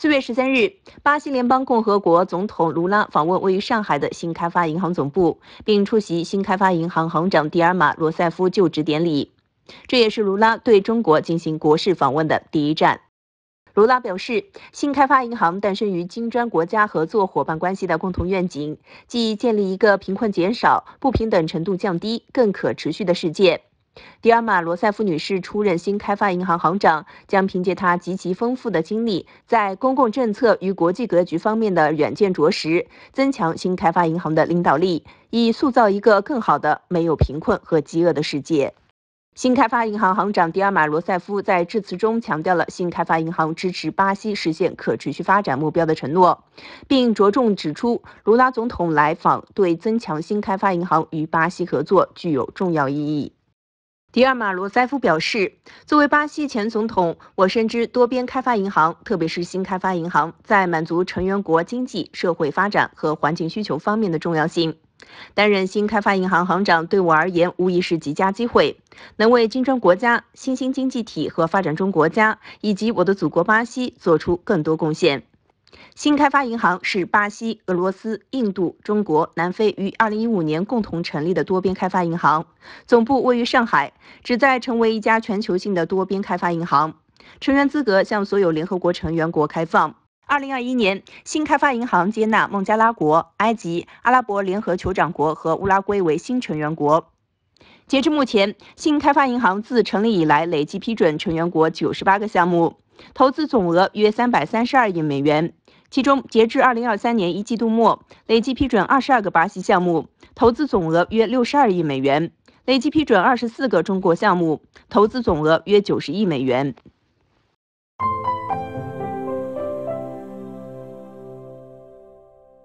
四月十三日，巴西联邦共和国总统卢拉访问位于上海的新开发银行总部，并出席新开发银行行长迪尔马·罗塞夫就职典礼。这也是卢拉对中国进行国事访问的第一站。卢拉表示，新开发银行诞生于金砖国家合作伙伴关系的共同愿景，即建立一个贫困减少、不平等程度降低、更可持续的世界。迪尔玛·罗塞夫女士出任新开发银行行长，将凭借她极其丰富的经历，在公共政策与国际格局方面的远见卓识，增强新开发银行的领导力，以塑造一个更好的、没有贫困和饥饿的世界。新开发银行行长迪尔玛·罗塞夫在致辞中强调了新开发银行支持巴西实现可持续发展目标的承诺，并着重指出，卢拉总统来访对增强新开发银行与巴西合作具有重要意义。迪尔马·罗塞夫表示：“作为巴西前总统，我深知多边开发银行，特别是新开发银行，在满足成员国经济社会发展和环境需求方面的重要性。担任新开发银行行长对我而言无疑是极佳机会，能为金砖国家、新兴经济体和发展中国家，以及我的祖国巴西做出更多贡献。”新开发银行是巴西、俄罗斯、印度、中国、南非于二零一五年共同成立的多边开发银行，总部位于上海，旨在成为一家全球性的多边开发银行。成员资格向所有联合国成员国开放。二零二一年，新开发银行接纳孟加拉国、埃及、阿拉伯联合酋长国和乌拉圭为新成员国。截至目前，新开发银行自成立以来累计批准成员国九十八个项目，投资总额约三百三十二亿美元。其中，截至二零二三年一季度末，累计批准二十二个巴西项目，投资总额约六十二亿美元；累计批准二十四个中国项目，投资总额约九十亿美元。